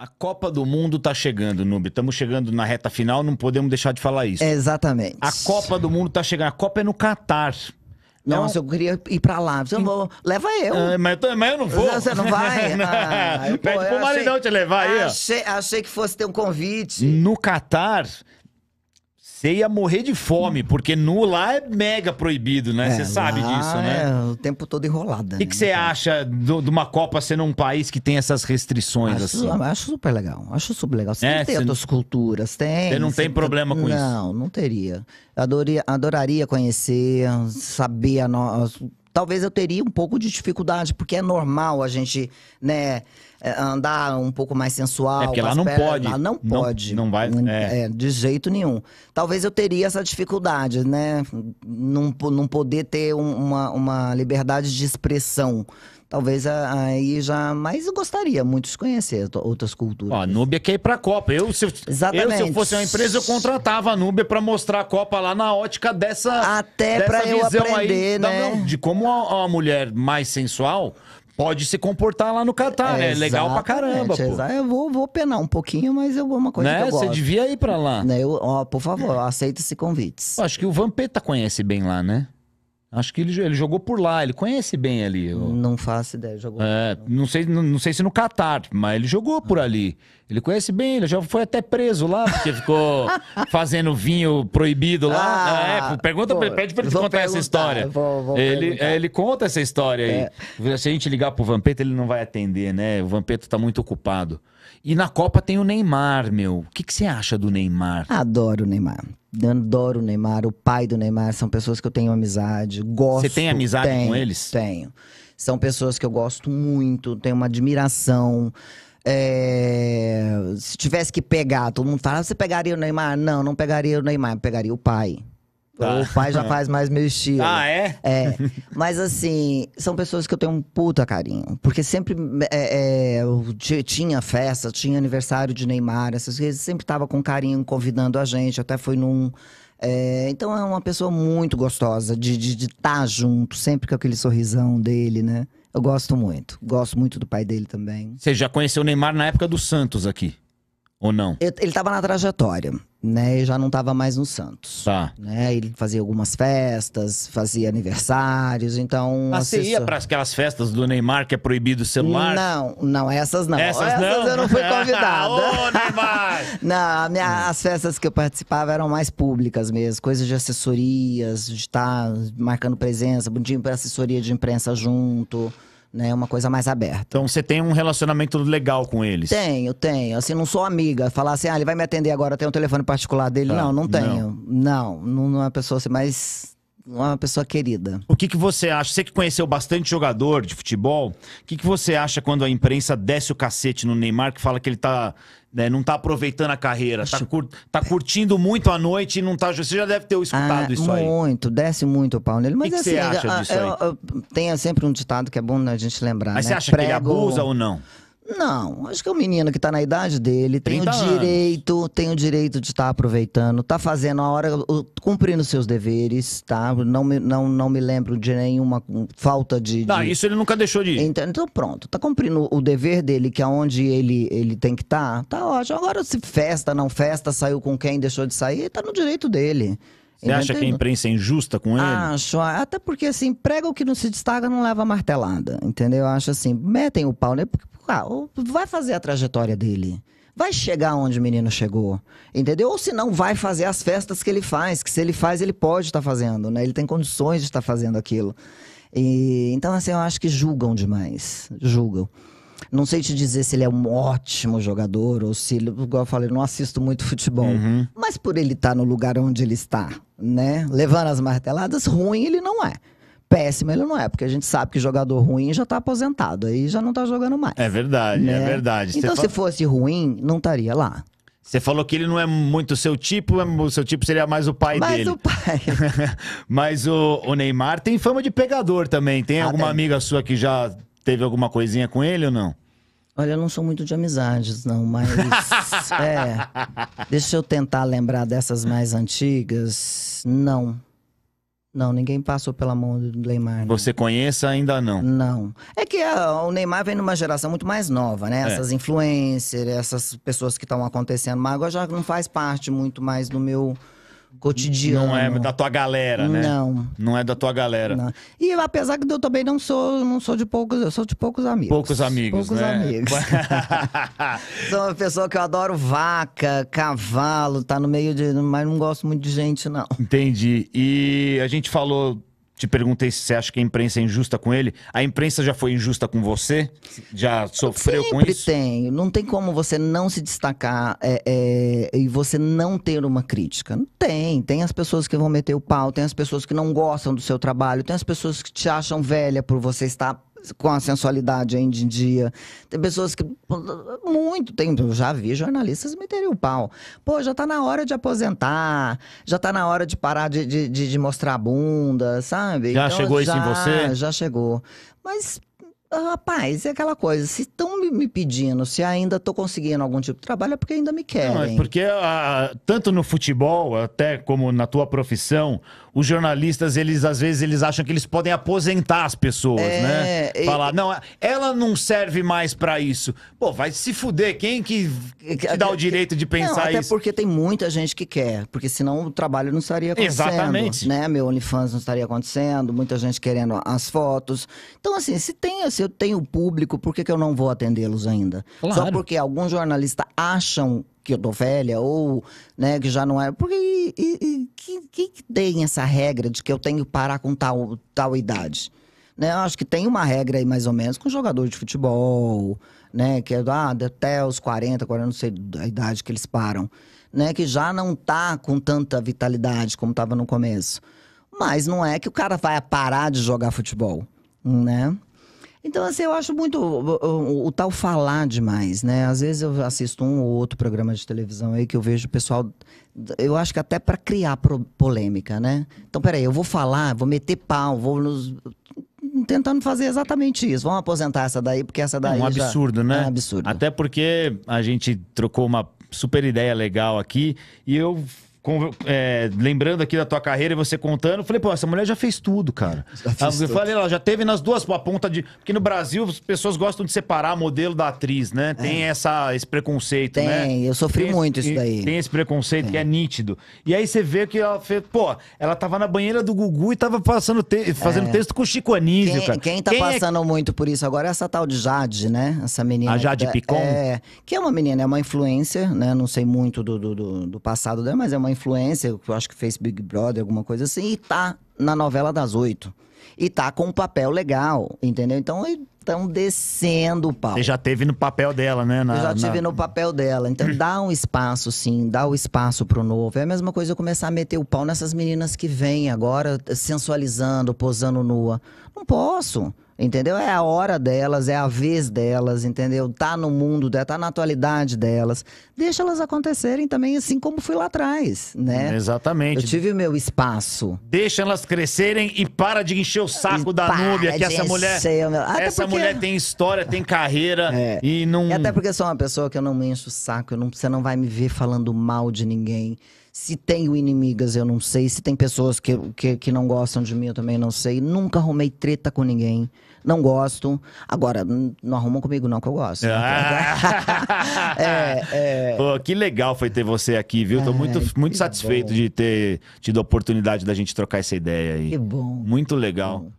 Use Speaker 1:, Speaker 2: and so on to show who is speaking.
Speaker 1: A Copa do Mundo tá chegando, Nubi. Estamos chegando na reta final, não podemos deixar de falar isso.
Speaker 2: Exatamente.
Speaker 1: A Copa do Mundo tá chegando. A Copa é no Catar. É Nossa, não. eu queria ir pra lá. vou. Leva eu. Ah, mas, eu tô, mas eu não vou. Você não vai? Ah, Pede pô, pro maridão achei, te levar aí. Achei, achei que fosse ter um convite. No Catar, você ia morrer de fome, porque nu lá é mega proibido, né? É, você é, sabe disso, né? É
Speaker 2: o tempo todo enrolada.
Speaker 1: O que né? você né? acha de uma Copa sendo um país que tem essas restrições, acho, assim? Acho
Speaker 2: super legal. Acho super legal. Você é, tem outras culturas, tem. Você não tem problema com não, isso? Não,
Speaker 1: não teria.
Speaker 2: Adoria, adoraria conhecer, saber a nossa. Talvez eu teria um pouco de dificuldade, porque é normal a gente, né? É, andar um pouco mais sensual. É porque lá não pernas, pode. não pode. Não, não vai. É. é. de jeito nenhum. Talvez eu teria essa dificuldade, né? Não, não poder ter uma, uma liberdade de expressão. Talvez ah, aí já. Mas eu gostaria muito de conhecer outras
Speaker 1: culturas. Ó, a Núbia quer ir pra Copa. Eu se, Exatamente. eu, se eu fosse uma empresa, eu contratava a Núbia pra mostrar a Copa lá na ótica dessa. Até dessa pra eu aprender, aí, né? Não, de como a, a mulher mais sensual pode se comportar lá no Catar, né? é, né? Legal pra caramba, pô. Eu vou, vou penar
Speaker 2: um pouquinho, mas eu vou uma
Speaker 1: coisa né? que eu gosto. Você devia ir pra lá. Né? Eu, ó, por favor, aceita esse convite. Eu acho que o Vampeta conhece bem lá, né? Acho que ele, ele jogou por lá, ele conhece bem ali. Eu... Não faço ideia, jogou. É, não. não sei, não, não, sei se no Catar, mas ele jogou por ah. ali. Ele conhece bem, ele já foi até preso lá, porque ficou fazendo vinho proibido lá. Ah, é, pergunta, pô, pede pra ele contar essa história. Vou, vou ele, é, ele conta essa história é. aí. Se a gente ligar pro Vampeta, ele não vai atender, né? O Vampeta tá muito ocupado. E na Copa tem o Neymar, meu. O que, que você acha do Neymar? Adoro o Neymar adoro
Speaker 2: o Neymar, o pai do Neymar, são pessoas que eu tenho amizade, gosto. Você tem amizade tenho, com eles? Tenho. São pessoas que eu gosto muito, tenho uma admiração. É... Se tivesse que pegar, todo mundo fala, ah, você pegaria o Neymar? Não, não pegaria o Neymar, pegaria o pai. Tá. O pai já faz mais meu estilo. Ah, é? É. Mas assim, são pessoas que eu tenho um puta carinho. Porque sempre é, é, eu tinha festa, tinha aniversário de Neymar, essas coisas, sempre tava com carinho convidando a gente. Até foi num. É, então é uma pessoa muito gostosa de estar de, de tá junto, sempre com aquele sorrisão dele, né? Eu gosto muito. Gosto muito do pai dele também.
Speaker 1: Você já conheceu o Neymar na época do Santos aqui? Ou não? Ele estava na trajetória,
Speaker 2: né? E já não estava mais no Santos. Tá. Né? Ele fazia algumas festas, fazia aniversários, então. Mas assessor... você ia para
Speaker 1: aquelas festas do Neymar que é proibido o celular?
Speaker 2: Não, não, essas não. Essas, essas não? eu não fui ah,
Speaker 1: convidada. Ô, Neymar!
Speaker 2: não, minha, hum. as festas que eu participava eram mais públicas mesmo, coisas de assessorias, de estar tá marcando presença, bonitinho para assessoria de imprensa junto né? Uma coisa mais aberta.
Speaker 1: Então você tem um relacionamento legal com eles?
Speaker 2: Tenho, tenho. Assim, não sou amiga. Falar assim, ah, ele vai me atender agora, tem um telefone particular dele. Tá. Não, não tenho. Não,
Speaker 1: não, não é uma pessoa assim, mas uma pessoa querida. O que, que você acha? Você que conheceu bastante jogador de futebol, o que, que você acha quando a imprensa desce o cacete no Neymar que fala que ele tá. Né, não tá aproveitando a carreira, tá Acho... tá, cur... tá, curtindo muito a noite e não tá. Você já deve ter escutado ah, isso aí.
Speaker 2: Muito, desce muito o pau nele. Mas que assim, que você acha disso aí? Eu, eu, eu, tem sempre um ditado que é bom a gente lembrar. Mas né? você acha Prego... que ele abusa ou não? Não, acho que é um menino que tá na idade dele, tem o direito, anos. tem o direito de estar tá aproveitando, tá fazendo a hora, cumprindo seus deveres, tá? Não me, não, não me lembro de nenhuma falta de, tá, de...
Speaker 1: Não, isso ele nunca deixou de ir. Então, então, pronto,
Speaker 2: tá cumprindo o dever dele, que é onde ele, ele tem que estar, tá, tá ótimo. Agora se festa, não festa, saiu com quem, deixou de sair, tá no direito dele. Você acha que a
Speaker 1: imprensa é injusta com ele?
Speaker 2: Acho, até porque assim, prega o que não se destaca, não leva martelada, entendeu? Eu acho assim, metem o pau nele, porque ah, vai fazer a trajetória dele vai chegar onde o menino chegou, entendeu? Ou se não, vai fazer as festas que ele faz, que se ele faz, ele pode estar tá fazendo, né? Ele tem condições de estar tá fazendo aquilo. E, então, assim, eu acho que julgam demais, julgam. Não sei te dizer se ele é um ótimo jogador ou se ele, igual eu falei, não assisto muito futebol. Uhum. Mas por ele estar tá no lugar onde ele está, né? Levando as marteladas, ruim ele não é. Péssimo ele não é, porque a gente sabe que jogador ruim já tá aposentado, aí já não tá jogando mais.
Speaker 1: É verdade, é né? é verdade. Então, se
Speaker 2: fosse ruim, não estaria lá.
Speaker 1: Você falou que ele não é muito seu tipo, o é seu tipo seria mais o pai mais dele. Mais o pai. Mas o, o, Neymar tem fama de pegador também. Tem ah, alguma tem. É. amiga sua que já teve alguma coisinha com ele ou não?
Speaker 2: Olha, eu não sou muito de amizades, não,
Speaker 1: mas.
Speaker 2: é. Deixa eu tentar lembrar dessas mais antigas. Não. Não, ninguém passou pela mão do Neymar. Né?
Speaker 1: Você conheça ainda não? Não.
Speaker 2: É que a, ah, o Neymar vem numa geração muito mais nova, né? É. Essas influencers, essas pessoas que estão acontecendo, mas agora já não faz parte muito mais do meu cotidiano. Não é da
Speaker 1: tua galera, né? Não. Não é da tua galera. Não.
Speaker 2: E apesar que eu também não sou, não sou de poucos, eu sou de poucos amigos. Poucos amigos, poucos né? amigos. sou uma pessoa que eu adoro vaca, cavalo, tá no meio de, mas não gosto muito de gente não.
Speaker 1: Entendi. E a gente falou te perguntei se você acha que a imprensa é injusta com ele. A imprensa já foi injusta com você? Já sofreu Sempre com
Speaker 2: isso? Sempre tem. Não tem como você não se destacar é, é, e você não ter uma crítica. tem. Tem as pessoas que vão meter o pau, tem as pessoas que não gostam do seu trabalho, tem as pessoas que te acham velha por você estar com a sensualidade ainda em dia. Tem pessoas que. Muito tempo. já vi jornalistas meterem o pau. Pô, já tá na hora de aposentar, já tá na hora de parar de, de, de mostrar a bunda, sabe? Já então, chegou já, isso em você? Já chegou. Mas. Rapaz, é aquela coisa, se estão me pedindo, se ainda estou conseguindo algum tipo de trabalho, é porque ainda me querem. Não, é
Speaker 1: porque ah, tanto no futebol, até como na tua profissão, os jornalistas, eles às vezes eles acham que eles podem aposentar as pessoas, é, né? Falar, não, ela não serve mais para isso. Pô, vai se fuder, quem que é te dá o direito de pensar não, até isso?
Speaker 2: porque tem muita gente que quer, porque senão o trabalho não estaria acontecendo. Exatamente. Né? Meu OnlyFans não estaria acontecendo, muita gente querendo as fotos. Então, assim, se, tem, se eu tenho público, por que, que eu não vou atendê-los ainda? Claro. Só porque alguns jornalistas acham que eu tô velha ou né, que já não é. Porque e, e, que, que, que tem essa regra de que eu tenho que parar com tal, tal idade? Né? Eu acho que tem uma regra aí, mais ou menos, com jogador de futebol, né? Que é ah, até os 40, 40, não sei a idade que eles param. Né, que já não tá com tanta vitalidade como estava no começo. Mas não é que o cara vai parar de jogar futebol, né? Então, assim, eu acho muito o, o, o, tal falar demais, né? Às vezes eu assisto um ou outro programa de televisão aí que eu vejo o pessoal. Eu acho que até para criar polêmica, né? Então, peraí, eu vou falar, vou meter pau, vou nos, tentando fazer exatamente isso. Vamos aposentar essa daí, porque essa daí. É um absurdo, já... né? É um
Speaker 1: absurdo. Até porque a gente trocou uma super ideia legal aqui e eu é, lembrando aqui da tua carreira e você contando, falei, pô, essa mulher já fez tudo, cara. Ela, eu falei, ela já teve nas duas, a ponta de. Porque no Brasil as pessoas gostam de separar modelo da atriz, né? Tem é. essa, esse preconceito, tem, né? Tem, eu sofri tem, muito isso daí. Tem esse preconceito que é. é nítido. E aí você vê que ela fez, pô, ela tava na banheira do Gugu e tava passando te, fazendo é. texto com o Chico Anísio, quem, cara. Quem tá quem passando
Speaker 2: muito por isso agora é essa tal de Jade, né? Essa menina. A Jade Picon? É, que é uma menina, é uma influência né? Não sei muito do, do, do, do passado dela, mas é uma influência influencer, que eu acho que fez Big Brother, alguma coisa assim, e tá na novela das oito. E tá com um papel legal, entendeu? Então estão descendo o
Speaker 1: pau. Você já teve no papel dela, né? Na, eu já tive na... no
Speaker 2: papel dela. Então dá um espaço, sim, dá o um espaço pro novo. É a mesma coisa eu começar a meter o pau nessas meninas que vêm agora sensualizando, posando nua. Não posso. Entendeu? É a hora delas, é a vez delas, entendeu? Tá no mundo, tá na atualidade delas. Deixa elas acontecerem também, assim como fui lá atrás, né?
Speaker 1: Exatamente. Eu tive o
Speaker 2: meu espaço.
Speaker 1: Deixa elas crescerem e para de encher o saco e da Núbia, que essa mulher. Meu... Essa porque... mulher
Speaker 2: tem história, tem carreira é. e não. E até porque sou uma pessoa que eu não me encho o saco, não, você não vai me ver falando mal de ninguém. Se tenho inimigas, eu não sei. Se tem pessoas que, que, que não gostam de mim, eu também não sei. Nunca arrumei treta com ninguém. Não gosto. Agora, não arrumam comigo, não, que eu gosto.
Speaker 1: Né? Ah. é, é... Pô, que legal foi ter você aqui, viu? Tô muito, Ai, muito satisfeito bom. de ter tido a oportunidade da gente trocar essa ideia aí. Que bom. Muito legal. Bom.